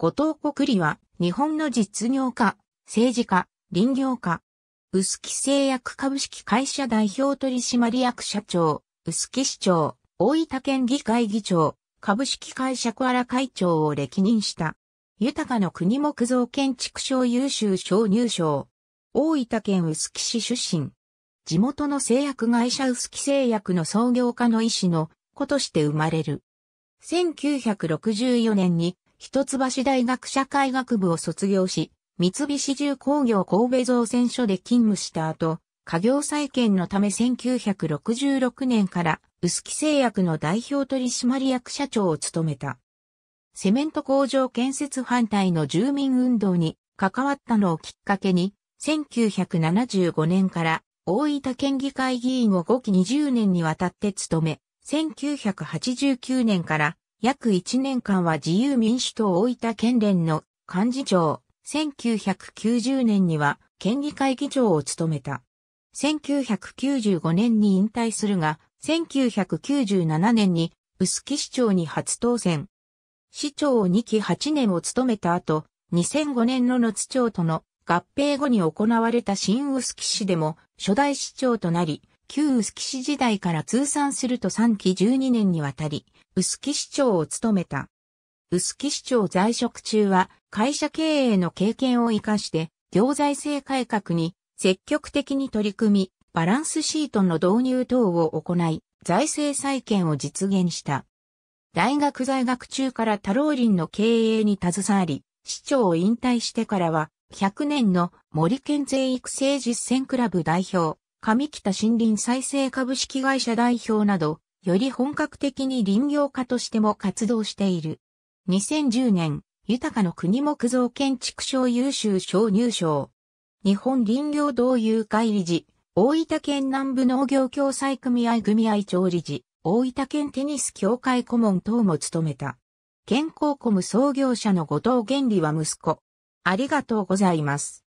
後藤国利は、日本の実業家、政治家、林業家、薄木製薬株式会社代表取締役社長、薄木市長、大分県議会議長、株式会社コアラ会長を歴任した。豊かの国木造建築賞優秀賞入賞。大分県薄木市出身。地元の製薬会社薄木製薬の創業家の医師の子として生まれる。1964年に一橋大学社会学部を卒業し、三菱重工業神戸造船所で勤務した後、家業再建のため1966年から薄木製薬の代表取締役社長を務めた。セメント工場建設反対の住民運動に関わったのをきっかけに、1975年から大分県議会議員を5期20年にわたって務め、1989年から約1年間は自由民主党大分県連の幹事長、1990年には県議会議長を務めた。1995年に引退するが、1997年に臼杵市長に初当選。市長を2期8年を務めた後、2005年の野津町との合併後に行われた新臼杵市でも初代市長となり、旧臼杵市時代から通算すると3期12年にわたり、臼杵市長を務めた。臼杵市長在職中は、会社経営の経験を活かして、行財政改革に積極的に取り組み、バランスシートの導入等を行い、財政再建を実現した。大学在学中から太郎林の経営に携わり、市長を引退してからは、100年の森県税育成実践クラブ代表、上北森林再生株式会社代表など、より本格的に林業家としても活動している。2010年、豊かの国木造建築賞優秀賞入賞。日本林業同友会理事、大分県南部農業協済組合組合長理事、大分県テニス協会顧問等も務めた。健康コム創業者の後藤原理は息子。ありがとうございます。